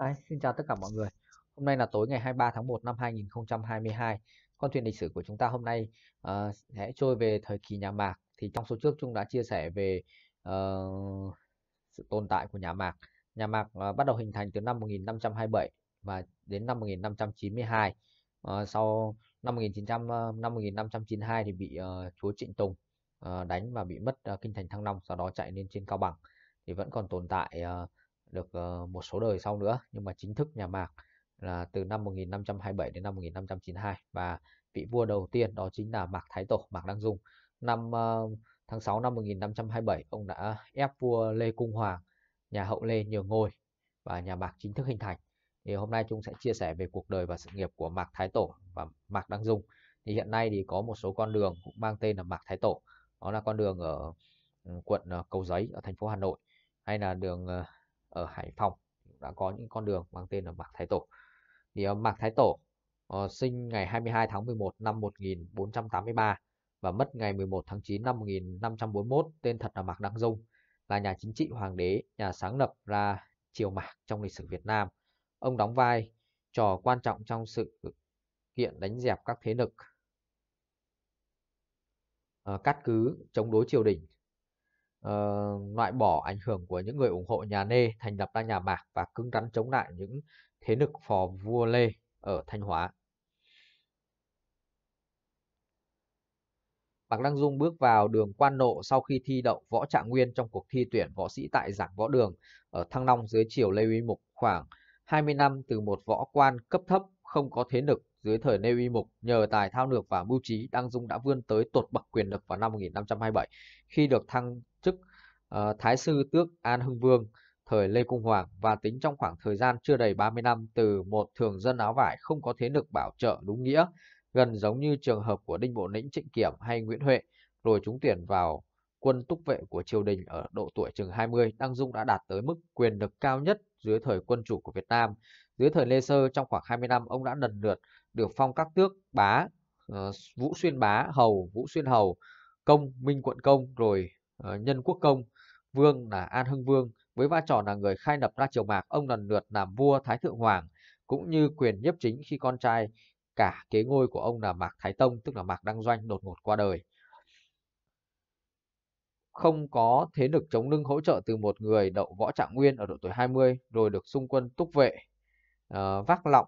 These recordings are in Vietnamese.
Đấy, xin chào tất cả mọi người. Hôm nay là tối ngày 23 tháng 1 năm 2022. Con thuyền lịch sử của chúng ta hôm nay uh, sẽ trôi về thời kỳ nhà Mạc. Thì trong số trước chúng đã chia sẻ về uh, sự tồn tại của nhà Mạc. Nhà Mạc uh, bắt đầu hình thành từ năm 1527 và đến năm 1592. Uh, sau năm 1900 uh, năm 1592 thì bị uh, chúa Trịnh Tùng uh, đánh và bị mất uh, kinh thành Thăng Long, sau đó chạy lên trên Cao Bằng thì vẫn còn tồn tại uh, được ờ, một số đời sau nữa nhưng mà chính thức nhà Mạc là từ năm 1527 đến năm 1592 và vị vua đầu tiên đó chính là Mạc Thái Tổ Mạc Đăng Dung năm ờ, tháng 6 năm 1527 ông đã ép vua Lê Cung Hoàng nhà hậu Lê nhường ngôi và nhà Mạc chính thức hình thành thì hôm nay chúng sẽ chia sẻ về cuộc đời và sự nghiệp của Mạc Thái Tổ và Mạc Đăng Dung thì hiện nay thì có một số con đường cũng mang tên là Mạc Thái Tổ đó là con đường ở ừ, quận ờ, Cầu Giấy ở thành phố Hà Nội hay là đường ở Hải Phòng đã có những con đường mang tên là Mạc Thái Tổ. Thì ờ, Mạc Thái Tổ ờ, sinh ngày 22 tháng 11 năm 1483 và mất ngày 11 tháng 9 năm 1541, tên thật là Mạc Đăng Dung, là nhà chính trị hoàng đế, nhà sáng lập ra triều Mạc trong lịch sử Việt Nam. Ông đóng vai trò quan trọng trong sự kiện đánh dẹp các thế lực ờ, cát cứ chống đối triều đình uh, loại bỏ ảnh hưởng của những người ủng hộ nhà Lê thành lập ra nhà Mạc và cứng rắn chống lại những thế lực phò vua Lê ở Thanh Hóa. Mạc Đăng Dung bước vào đường quan nộ sau khi thi đậu võ trạng nguyên trong cuộc thi tuyển võ sĩ tại giảng võ đường ở Thăng Long dưới chiều Lê Uy Mục khoảng 20 năm từ một võ quan cấp thấp không có thế lực dưới thời Nêu Y Mục nhờ tài thao lược và mưu trí Đăng Dung đã vươn tới tột bậc quyền lực vào năm 1527 khi được thăng chức uh, Thái sư tước An Hưng Vương thời Lê Cung Hoàng và tính trong khoảng thời gian chưa đầy 30 năm từ một thường dân áo vải không có thế lực bảo trợ đúng nghĩa, gần giống như trường hợp của Đinh Bộ Lĩnh Trịnh Kiểm hay Nguyễn Huệ, rồi chúng tuyển vào quân túc vệ của triều đình ở độ tuổi chừng 20, Đăng Dung đã đạt tới mức quyền lực cao nhất dưới thời quân chủ của Việt Nam. Dưới thời Lê Sơ trong khoảng 20 năm, ông đã lần lượt được phong các tước bá uh, vũ xuyên bá hầu vũ xuyên hầu công minh quận công rồi uh, nhân quốc công vương là an hưng vương với vai trò là người khai lập ra triều mạc ông lần lượt làm vua thái thượng hoàng cũng như quyền nhiếp chính khi con trai cả kế ngôi của ông là mạc thái tông tức là mạc đăng doanh đột ngột qua đời không có thế lực chống lưng hỗ trợ từ một người đậu võ trạng nguyên ở độ tuổi 20 rồi được xung quân túc vệ uh, vác lọng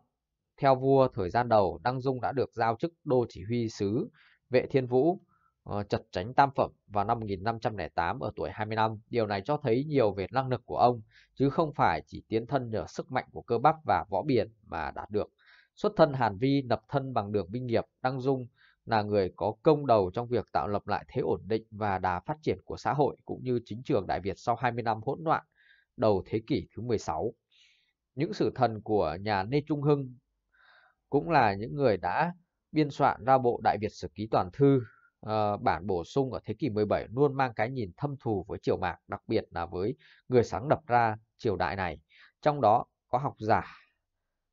theo vua, thời gian đầu Đăng Dung đã được giao chức đô chỉ huy sứ Vệ Thiên Vũ, ờ, chật tránh tam phẩm vào năm 1508 ở tuổi 25. Điều này cho thấy nhiều về năng lực của ông, chứ không phải chỉ tiến thân nhờ sức mạnh của cơ bắp và võ biển mà đạt được. Xuất thân Hàn Vi nập thân bằng đường binh nghiệp, Đăng Dung là người có công đầu trong việc tạo lập lại thế ổn định và đà phát triển của xã hội cũng như chính trường Đại Việt sau 20 năm hỗn loạn đầu thế kỷ thứ 16. Những sử thần của nhà Nê Trung Hưng cũng là những người đã biên soạn ra bộ Đại Việt Sử Ký Toàn Thư uh, bản bổ sung ở thế kỷ 17 luôn mang cái nhìn thâm thù với triều mạc, đặc biệt là với người sáng lập ra triều đại này. Trong đó có học giả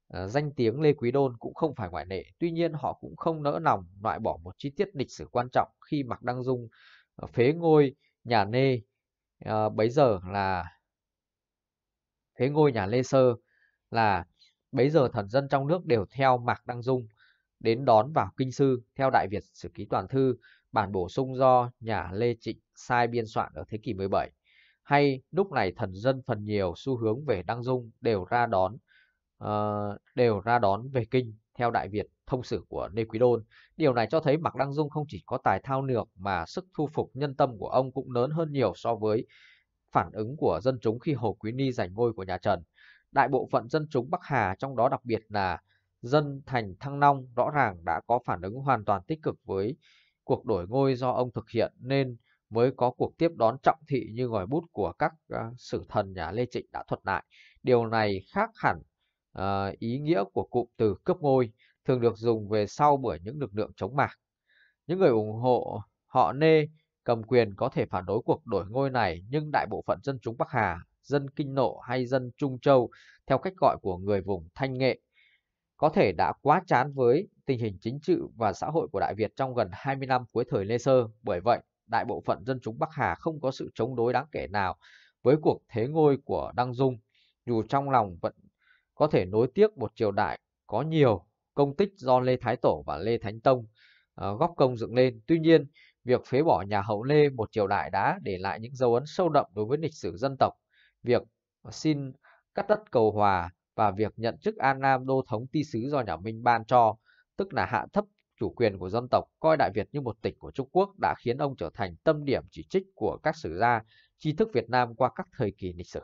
ờ, danh tiếng Lê Quý Đôn cũng không phải ngoại lệ, tuy nhiên họ cũng không nỡ lòng loại bỏ một chi tiết lịch sử quan trọng khi Mạc Đăng Dung uh, phế ngôi nhà Nê uh, bấy giờ là phế ngôi nhà Lê Sơ là Bấy giờ thần dân trong nước đều theo Mạc Đăng Dung đến đón vào kinh sư theo Đại Việt Sử Ký Toàn Thư, bản bổ sung do nhà Lê Trịnh sai biên soạn ở thế kỷ 17. Hay lúc này thần dân phần nhiều xu hướng về Đăng Dung đều ra đón uh, đều ra đón về kinh theo Đại Việt thông sử của Nê Quý Đôn. Điều này cho thấy Mạc Đăng Dung không chỉ có tài thao lược mà sức thu phục nhân tâm của ông cũng lớn hơn nhiều so với phản ứng của dân chúng khi Hồ Quý Ni giành ngôi của nhà Trần đại bộ phận dân chúng Bắc Hà trong đó đặc biệt là dân thành Thăng Long rõ ràng đã có phản ứng hoàn toàn tích cực với cuộc đổi ngôi do ông thực hiện nên mới có cuộc tiếp đón trọng thị như ngòi bút của các uh, sử thần nhà Lê Trịnh đã thuật lại. Điều này khác hẳn uh, ý nghĩa của cụm từ cướp ngôi thường được dùng về sau bởi những lực lượng chống mạc. Những người ủng hộ họ Nê cầm quyền có thể phản đối cuộc đổi ngôi này nhưng đại bộ phận dân chúng Bắc Hà dân Kinh Nộ hay dân Trung Châu theo cách gọi của người vùng Thanh Nghệ. Có thể đã quá chán với tình hình chính trị và xã hội của Đại Việt trong gần 20 năm cuối thời Lê Sơ, bởi vậy đại bộ phận dân chúng Bắc Hà không có sự chống đối đáng kể nào với cuộc thế ngôi của Đăng Dung, dù trong lòng vẫn có thể nối tiếc một triều đại có nhiều công tích do Lê Thái Tổ và Lê Thánh Tông ờ, góp công dựng lên. Tuy nhiên, việc phế bỏ nhà Hậu Lê một triều đại đã để lại những dấu ấn sâu đậm đối với lịch sử dân tộc việc ờ, xin cắt đất cầu hòa và việc nhận chức An Nam đô thống ti sứ do nhà Minh ban cho, tức là hạ thấp chủ quyền của dân tộc, coi Đại Việt như một tỉnh của Trung Quốc đã khiến ông trở thành tâm điểm chỉ trích của các sử gia tri thức Việt Nam qua các thời kỳ lịch sử.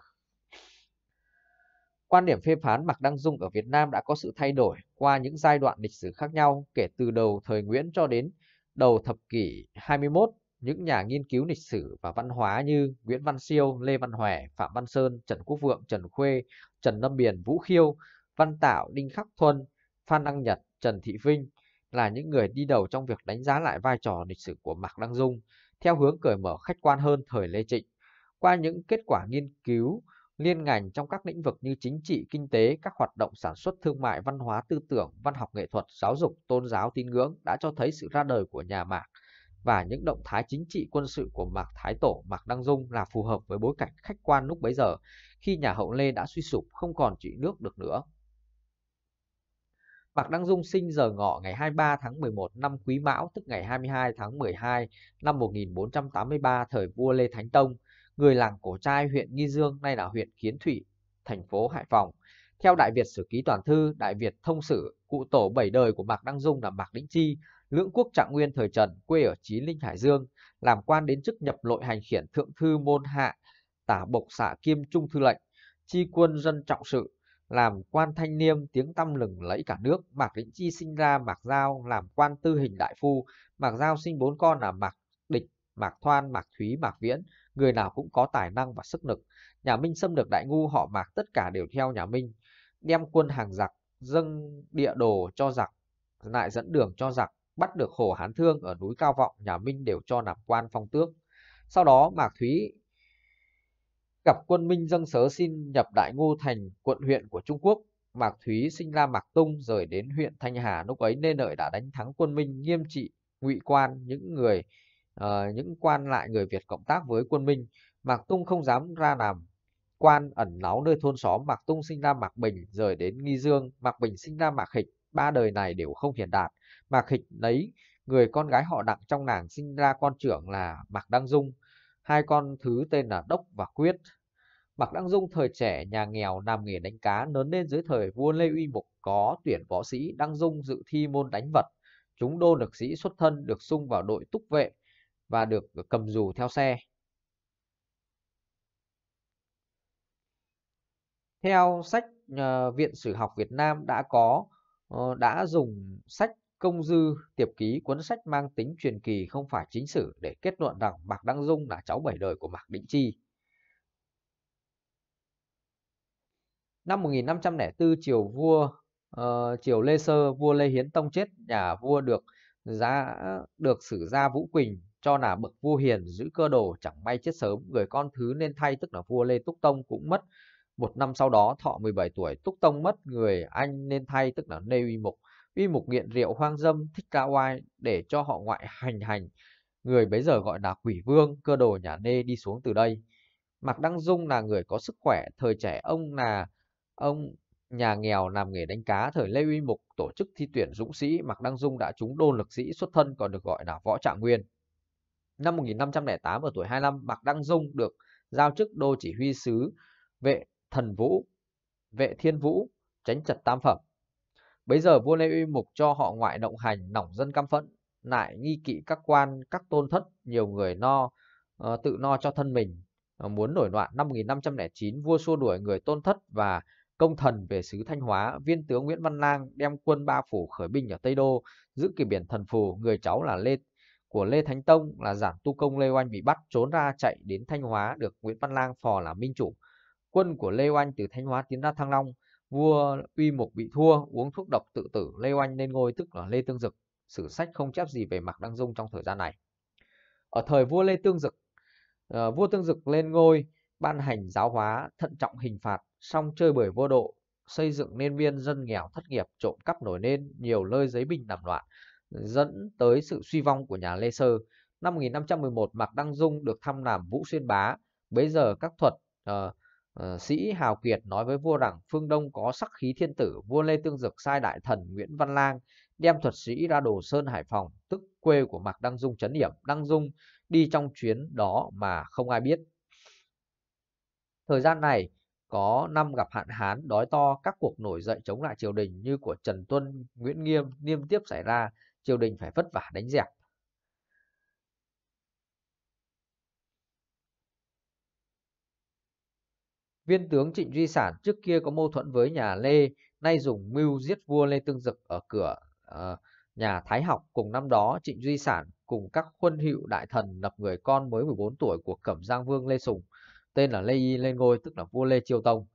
Quan điểm phê phán Mạc Đăng Dung ở Việt Nam đã có sự thay đổi qua những giai đoạn lịch sử khác nhau kể từ đầu thời Nguyễn cho đến đầu thập kỷ 21 những nhà nghiên cứu lịch sử và văn hóa như Nguyễn Văn Siêu, Lê Văn Hòe, Phạm Văn Sơn, Trần Quốc Vượng, Trần Khuê, Trần Lâm Biển, Vũ Khiêu, Văn Tạo, Đinh Khắc Thuân, Phan Đăng Nhật, Trần Thị Vinh là những người đi đầu trong việc đánh giá lại vai trò lịch sử của Mạc Đăng Dung theo hướng cởi mở khách quan hơn thời Lê Trịnh. Qua những kết quả nghiên cứu liên ngành trong các lĩnh vực như chính trị, kinh tế, các hoạt động sản xuất thương mại, văn hóa, tư tưởng, văn học nghệ thuật, giáo dục, tôn giáo, tín ngưỡng đã cho thấy sự ra đời của nhà Mạc và những động thái chính trị quân sự của Mạc Thái Tổ Mạc Đăng Dung là phù hợp với bối cảnh khách quan lúc bấy giờ khi nhà hậu Lê đã suy sụp không còn trị nước được nữa. Mạc Đăng Dung sinh giờ ngọ ngày 23 tháng 11 năm Quý Mão tức ngày 22 tháng 12 năm 1483 thời vua Lê Thánh Tông, người làng Cổ Trai huyện Nghi Dương nay là huyện Kiến Thụy, thành phố Hải Phòng. Theo Đại Việt Sử Ký Toàn Thư, Đại Việt Thông Sử, cụ tổ bảy đời của Mạc Đăng Dung là Mạc Đĩnh Chi, Lưỡng quốc Trạng Nguyên thời Trần quê ở Chí Linh Hải Dương, làm quan đến chức nhập nội hành khiển thượng thư môn hạ, tả bộc xạ kim trung thư lệnh, chi quân dân trọng sự, làm quan thanh niêm tiếng tăm lừng lẫy cả nước. Mạc Lĩnh Chi sinh ra Mạc Giao làm quan tư hình đại phu, Mạc Giao sinh bốn con là Mạc Địch, Mạc Thoan, Mạc Thúy, Mạc Viễn, người nào cũng có tài năng và sức lực. Nhà Minh xâm được Đại Ngu họ Mạc tất cả đều theo nhà Minh, đem quân hàng giặc, dâng địa đồ cho giặc, lại dẫn đường cho giặc, bắt được Hồ Hán Thương ở núi Cao Vọng, nhà Minh đều cho làm quan phong tước. Sau đó Mạc Thúy gặp quân Minh dâng sớ xin nhập Đại Ngô Thành, quận huyện của Trung Quốc. Mạc Thúy sinh ra Mạc Tung rời đến huyện Thanh Hà lúc ấy nên Lợi đã đánh thắng quân Minh nghiêm trị ngụy quan những người uh, những quan lại người Việt cộng tác với quân Minh. Mạc Tung không dám ra làm quan ẩn náu nơi thôn xóm Mạc Tung sinh ra Mạc Bình rời đến Nghi Dương, Mạc Bình sinh ra Mạc Hịch ba đời này đều không hiển đạt, Mạc Hịch lấy người con gái họ Đặng trong nàng sinh ra con trưởng là Mạc Đăng Dung, hai con thứ tên là Đốc và Quyết. Mạc Đăng Dung thời trẻ nhà nghèo làm nghề đánh cá lớn lên dưới thời vua Lê Uy Mục có tuyển võ sĩ Đăng Dung dự thi môn đánh vật. Chúng đô được sĩ xuất thân được sung vào đội túc vệ và được cầm dù theo xe. Theo sách uh, Viện Sử học Việt Nam đã có Ờ, đã dùng sách công dư tiệp ký cuốn sách mang tính truyền kỳ không phải chính sử để kết luận rằng Mạc Đăng Dung là cháu bảy đời của Mạc Định Chi. Năm 1504 triều vua uh, triều Lê Sơ vua Lê Hiến Tông chết nhà vua được giá được sử gia Vũ Quỳnh cho là bậc vua hiền giữ cơ đồ chẳng may chết sớm người con thứ nên thay tức là vua Lê Túc Tông cũng mất một năm sau đó, thọ 17 tuổi, Túc Tông mất người anh nên thay tức là Nê Uy Mục. Uy Mục nghiện rượu hoang dâm, thích ra oai để cho họ ngoại hành hành. Người bấy giờ gọi là quỷ vương, cơ đồ nhà Nê đi xuống từ đây. Mạc Đăng Dung là người có sức khỏe, thời trẻ ông là ông nhà nghèo làm nghề đánh cá thời Lê Uy Mục tổ chức thi tuyển dũng sĩ Mạc Đăng Dung đã trúng đôn lực sĩ xuất thân còn được gọi là võ trạng nguyên. Năm 1508 ở tuổi 25 Mạc Đăng Dung được giao chức đô chỉ huy sứ vệ thần vũ, vệ thiên vũ, tránh chật tam phẩm. bây giờ vua Lê Uy Mục cho họ ngoại động hành nỏng dân căm phẫn, lại nghi kỵ các quan, các tôn thất, nhiều người no, ờ, tự no cho thân mình. Ờ, muốn nổi loạn năm 1509, vua xua đuổi người tôn thất và công thần về xứ Thanh Hóa, viên tướng Nguyễn Văn Lang đem quân ba phủ khởi binh ở Tây Đô, giữ kỳ biển thần phù, người cháu là Lê của Lê Thánh Tông là giản tu công Lê Oanh bị bắt trốn ra chạy đến Thanh Hóa được Nguyễn Văn Lang phò là minh chủ quân của Lê Oanh từ Thanh Hóa tiến ra Thăng Long, vua Uy Mục bị thua, uống thuốc độc tự tử, Lê Oanh lên ngôi tức là Lê Tương Dực. Sử sách không chép gì về Mạc Đăng Dung trong thời gian này. Ở thời vua Lê Tương Dực, ờ, vua Tương Dực lên ngôi, ban hành giáo hóa, thận trọng hình phạt, song chơi bời vô độ, xây dựng nên viên dân nghèo thất nghiệp, trộm cắp nổi lên nhiều nơi giấy bình làm loạn, dẫn tới sự suy vong của nhà Lê Sơ. Năm 1511, Mạc Đăng Dung được thăm làm Vũ Xuyên Bá, bấy giờ các thuật uh, Ờ, sĩ Hào Kiệt nói với vua rằng phương Đông có sắc khí thiên tử, vua Lê Tương Dực sai đại thần Nguyễn Văn Lang đem thuật sĩ ra Đồ Sơn Hải Phòng, tức quê của Mạc Đăng Dung chấn hiểm. Đăng Dung đi trong chuyến đó mà không ai biết. Thời gian này có năm gặp hạn hán đói to, các cuộc nổi dậy chống lại triều đình như của Trần Tuân, Nguyễn Nghiêm liên tiếp xảy ra, triều đình phải vất vả đánh dẹp. Viên tướng Trịnh Duy Sản trước kia có mâu thuẫn với nhà Lê, nay dùng mưu giết vua Lê Tương Dực ở cửa uh, nhà Thái học cùng năm đó Trịnh Duy Sản cùng các khuân hữu đại thần lập người con mới 14 tuổi của Cẩm Giang Vương Lê Sùng, tên là Lê Y lên ngôi tức là vua Lê Chiêu Tông.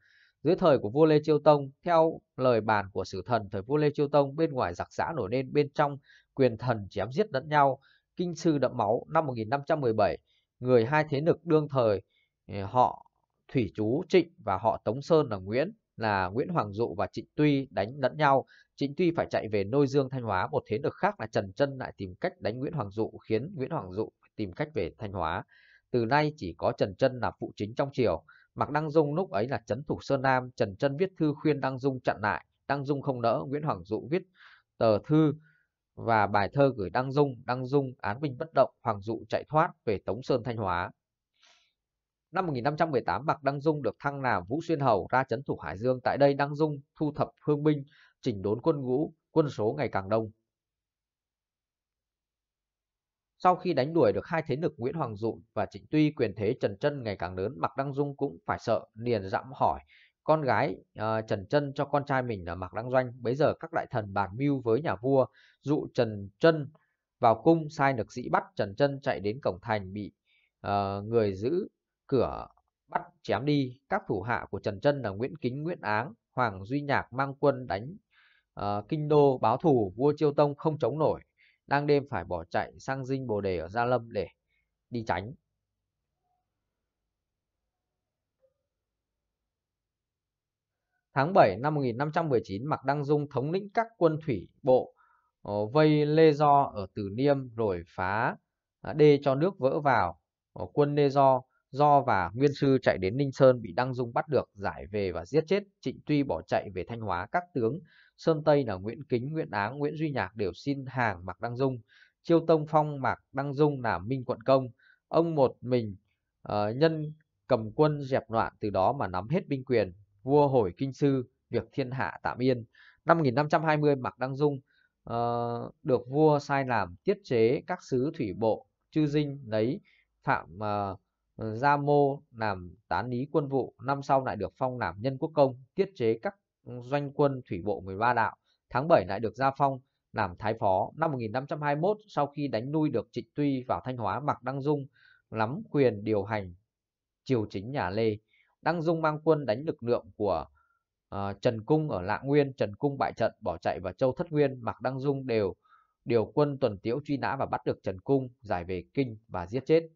Dưới thời của vua Lê Chiêu Tông, theo lời bàn của sử thần thời vua Lê Chiêu Tông, bên ngoài giặc giã nổi lên, bên trong quyền thần chém giết lẫn nhau, kinh sư đẫm máu năm 1517, người hai thế lực đương thời ờ, họ thủy chú Trịnh và họ Tống Sơn là Nguyễn là Nguyễn Hoàng Dụ và Trịnh Tuy đánh lẫn nhau. Trịnh Tuy phải chạy về Nôi Dương Thanh Hóa, một thế lực khác là Trần Trân lại tìm cách đánh Nguyễn Hoàng Dụ khiến Nguyễn Hoàng Dụ tìm cách về Thanh Hóa. Từ nay chỉ có Trần Trân là phụ chính trong triều. Mạc Đăng Dung lúc ấy là trấn thủ Sơn Nam, Trần Trân viết thư khuyên Đăng Dung chặn lại, Đăng Dung không nỡ, Nguyễn Hoàng Dụ viết tờ thư và bài thơ gửi Đăng Dung, Đăng Dung án binh bất động, Hoàng Dụ chạy thoát về Tống Sơn Thanh Hóa. Năm 1518, Mạc Đăng Dung được thăng làm Vũ Xuyên Hầu ra chấn thủ Hải Dương. Tại đây Đăng Dung thu thập phương binh, chỉnh đốn quân ngũ, quân số ngày càng đông. Sau khi đánh đuổi được hai thế lực Nguyễn Hoàng Dụ và Trịnh Tuy, quyền thế Trần Trân ngày càng lớn, Mạc Đăng Dung cũng phải sợ, liền dặm hỏi con gái uh, Trần Trân cho con trai mình là Mạc Đăng Doanh. Bấy giờ các đại thần bàn mưu với nhà vua, dụ Trần Trân vào cung sai được sĩ bắt Trần Trân chạy đến cổng thành bị uh, người giữ cửa bắt chém đi các thủ hạ của Trần Trân là Nguyễn Kính Nguyễn Áng Hoàng Duy Nhạc mang quân đánh uh, kinh đô báo thù vua Chiêu Tông không chống nổi đang đêm phải bỏ chạy sang dinh bồ đề ở Gia Lâm để đi tránh Tháng 7 năm 1519, Mạc Đăng Dung thống lĩnh các quân thủy bộ ờ, vây Lê Do ở Từ Niêm rồi phá ờ, đê cho nước vỡ vào. quân Lê Do Do và Nguyên Sư chạy đến Ninh Sơn bị Đăng Dung bắt được, giải về và giết chết, Trịnh Tuy bỏ chạy về Thanh Hóa, các tướng Sơn Tây là Nguyễn Kính, Nguyễn Áng, Nguyễn Duy Nhạc đều xin hàng Mạc Đăng Dung. Chiêu Tông Phong Mạc Đăng Dung là Minh Quận Công. Ông một mình uh, nhân cầm quân dẹp loạn từ đó mà nắm hết binh quyền, vua hồi kinh sư, việc thiên hạ tạm yên. Năm 1520 Mạc Đăng Dung uh, được vua sai làm tiết chế các sứ thủy bộ, chư dinh lấy Phạm uh, Gia Mô làm tán lý quân vụ, năm sau lại được phong làm nhân quốc công, tiết chế các doanh quân thủy bộ 13 đạo. Tháng 7 lại được gia phong làm thái phó. Năm 1521 sau khi đánh nuôi được Trịnh Tuy vào Thanh Hóa, Mạc Đăng Dung nắm quyền điều hành triều chính nhà Lê. Đăng Dung mang quân đánh lực lượng của uh, Trần Cung ở Lạng Nguyên, Trần Cung bại trận bỏ chạy vào Châu Thất Nguyên, Mạc Đăng Dung đều điều quân tuần tiễu truy nã và bắt được Trần Cung, giải về Kinh và giết chết.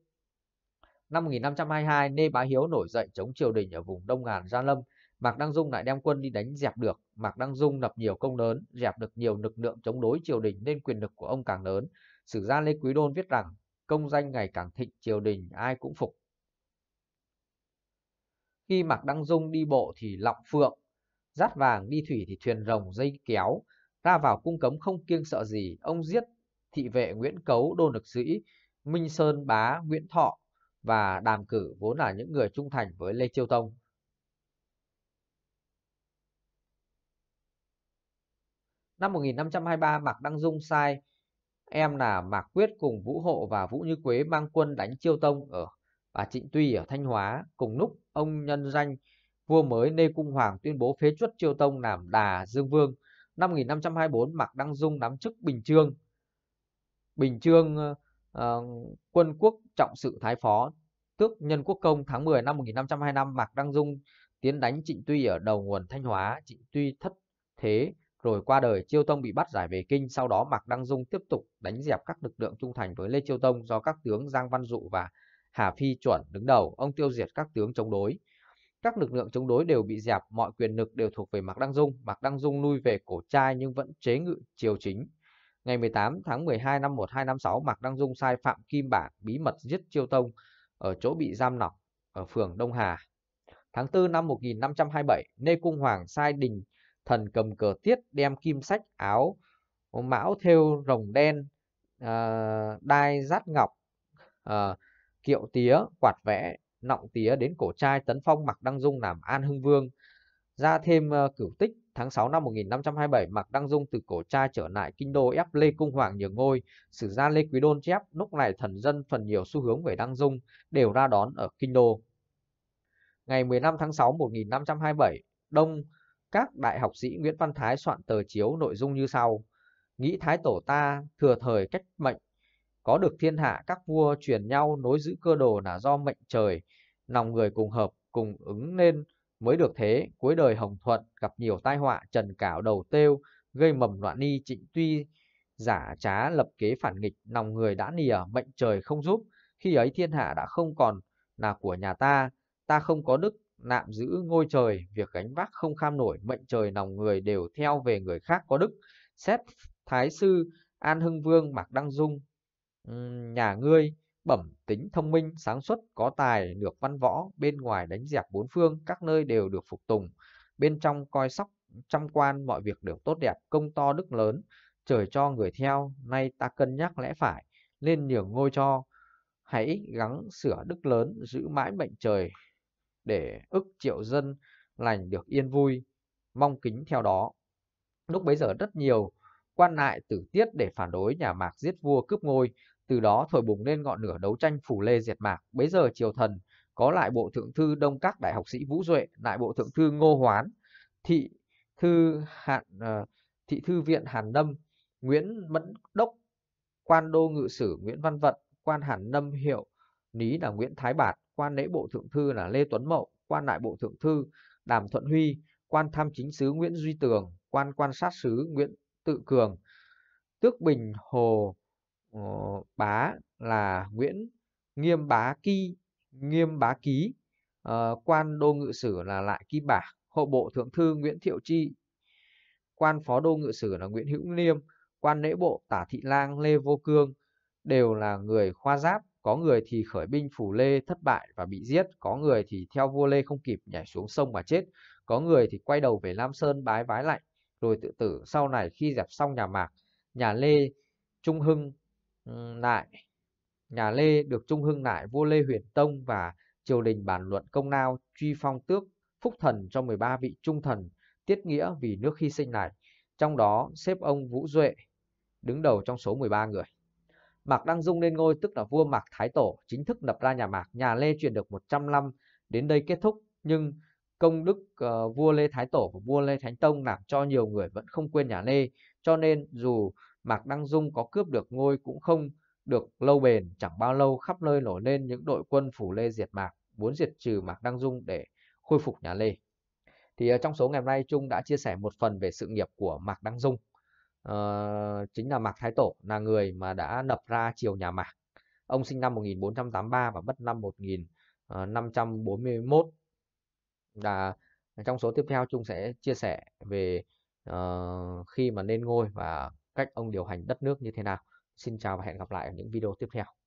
Năm 1522, Nê Bá Hiếu nổi dậy chống triều đình ở vùng Đông Ngàn Gia Lâm, Mạc Đăng Dung lại đem quân đi đánh dẹp được. Mạc Đăng Dung lập nhiều công lớn, dẹp được nhiều lực lượng chống đối triều đình nên quyền lực của ông càng lớn. Sử gia Lê Quý Đôn viết rằng, công danh ngày càng thịnh triều đình ai cũng phục. Khi Mạc Đăng Dung đi bộ thì lọng phượng, rát vàng đi thủy thì thuyền rồng dây kéo, ra vào cung cấm không kiêng sợ gì, ông giết thị vệ Nguyễn Cấu, Đôn Lực Sĩ, Minh Sơn Bá, Nguyễn Thọ, và đàm cử vốn là những người trung thành với Lê Chiêu Tông. Năm 1523, Mạc Đăng Dung sai em là Mạc Quyết cùng Vũ Hộ và Vũ Như Quế mang quân đánh Chiêu Tông ở và Trịnh Tuy ở Thanh Hóa. Cùng lúc, ông nhân danh vua mới Nê Cung Hoàng tuyên bố phế chuất Chiêu Tông làm Đà Dương Vương. Năm 1524, Mạc Đăng Dung nắm chức Bình Chương. Bình Chương Ờ, quân quốc trọng sự thái phó tước nhân quốc công tháng 10 năm 1525 Mạc Đăng Dung tiến đánh Trịnh Tuy ở đầu nguồn Thanh Hóa, Trịnh Tuy thất thế rồi qua đời Chiêu Tông bị bắt giải về kinh, sau đó Mạc Đăng Dung tiếp tục đánh dẹp các lực lượng trung thành với Lê Chiêu Tông do các tướng Giang Văn Dụ và Hà Phi Chuẩn đứng đầu, ông tiêu diệt các tướng chống đối. Các lực lượng chống đối đều bị dẹp, mọi quyền lực đều thuộc về Mạc Đăng Dung. Mạc Đăng Dung lui về cổ trai nhưng vẫn chế ngự triều chính. Ngày 18 tháng 12 năm 1256, Mạc Đăng Dung sai Phạm Kim Bản bí mật giết Chiêu Tông ở chỗ bị giam nọc ở phường Đông Hà. Tháng 4 năm 1527, Nê Cung Hoàng sai đình thần cầm cờ tiết đem kim sách áo mão thêu rồng đen ờ, đai rát ngọc ờ, kiệu tía quạt vẽ nọng tía đến cổ trai tấn phong mặc đăng dung làm an hưng vương ra thêm cửu ờ, tích tháng 6 năm 1527 Mạc Đăng Dung từ cổ trai trở lại kinh đô ép Lê Cung Hoàng nhường ngôi, sử gia Lê Quý Đôn chép lúc này thần dân phần nhiều xu hướng về Đăng Dung đều ra đón ở kinh đô. Ngày 15 tháng 6 1527, Đông các đại học sĩ Nguyễn Văn Thái soạn tờ chiếu nội dung như sau: Nghĩ Thái tổ ta thừa thời cách mệnh, có được thiên hạ các vua truyền nhau nối giữ cơ đồ là do mệnh trời, lòng người cùng hợp cùng ứng nên Mới được thế, cuối đời Hồng Thuận gặp nhiều tai họa trần cảo đầu têu, gây mầm loạn ni trịnh tuy, giả trá lập kế phản nghịch, lòng người đã nìa, mệnh trời không giúp, khi ấy thiên hạ đã không còn là của nhà ta, ta không có đức, nạm giữ ngôi trời, việc gánh vác không kham nổi, mệnh trời lòng người đều theo về người khác có đức, xét Thái Sư, An Hưng Vương, Mạc Đăng Dung, nhà ngươi, bẩm tính thông minh, sáng suốt, có tài, được văn võ, bên ngoài đánh dẹp bốn phương, các nơi đều được phục tùng, bên trong coi sóc chăm quan mọi việc đều tốt đẹp, công to đức lớn, trời cho người theo, nay ta cân nhắc lẽ phải, nên nhường ngôi cho, hãy gắng sửa đức lớn, giữ mãi mệnh trời, để ức triệu dân lành được yên vui, mong kính theo đó. Lúc bấy giờ rất nhiều quan lại tử tiết để phản đối nhà Mạc giết vua cướp ngôi, từ đó thổi bùng lên ngọn lửa đấu tranh phủ lê diệt mạc. Bấy giờ triều thần có lại bộ thượng thư Đông Các đại học sĩ Vũ Duệ, lại bộ thượng thư Ngô Hoán, thị thư hạn uh, thị thư viện Hàn Lâm, Nguyễn Mẫn Đốc, quan đô ngự sử Nguyễn Văn Vận, quan Hàn Lâm hiệu lý là Nguyễn Thái Bạt, quan lễ bộ thượng thư là Lê Tuấn Mậu, quan lại bộ thượng thư Đàm Thuận Huy, quan tham chính sứ Nguyễn Duy Tường, quan quan sát sứ Nguyễn Tự Cường, tước bình Hồ bá là Nguyễn Nghiêm Bá Ki, Nghiêm Bá Ký, uh, quan đô ngự sử là Lại Kim Bả, hộ bộ thượng thư Nguyễn Thiệu Chi, quan phó đô ngự sử là Nguyễn Hữu Liêm, quan lễ bộ Tả Thị Lang Lê Vô Cương đều là người khoa giáp, có người thì khởi binh phủ Lê thất bại và bị giết, có người thì theo vua Lê không kịp nhảy xuống sông mà chết, có người thì quay đầu về nam Sơn bái vái lạnh rồi tự tử sau này khi dẹp xong nhà Mạc, nhà Lê Trung Hưng Nại nhà Lê được Trung Hưng Nại vua Lê Huyền Tông và triều đình bàn luận công lao truy phong tước phúc thần cho 13 vị trung thần tiết nghĩa vì nước hy sinh này, trong đó xếp ông Vũ Duệ đứng đầu trong số 13 người. Mạc Đăng Dung lên ngôi tức là vua Mạc Thái Tổ chính thức lập ra nhà Mạc, nhà Lê truyền được 100 năm đến đây kết thúc nhưng công đức uh, vua Lê Thái Tổ và vua Lê Thánh Tông làm cho nhiều người vẫn không quên nhà Lê cho nên dù Mạc Đăng Dung có cướp được ngôi cũng không được lâu bền, chẳng bao lâu khắp nơi nổi lên những đội quân phủ Lê diệt Mạc, muốn diệt trừ Mạc Đăng Dung để khôi phục nhà Lê. Thì ờ, trong số ngày hôm nay Trung đã chia sẻ một phần về sự nghiệp của Mạc Đăng Dung. Ờ, chính là Mạc Thái Tổ là người mà đã lập ra triều nhà Mạc. Ông sinh năm 1483 và mất năm 1541. Ờ, và trong số tiếp theo Trung sẽ chia sẻ về Ờ, khi mà lên ngôi và cách ông điều hành đất nước như thế nào. Xin chào và hẹn gặp lại ở những video tiếp theo.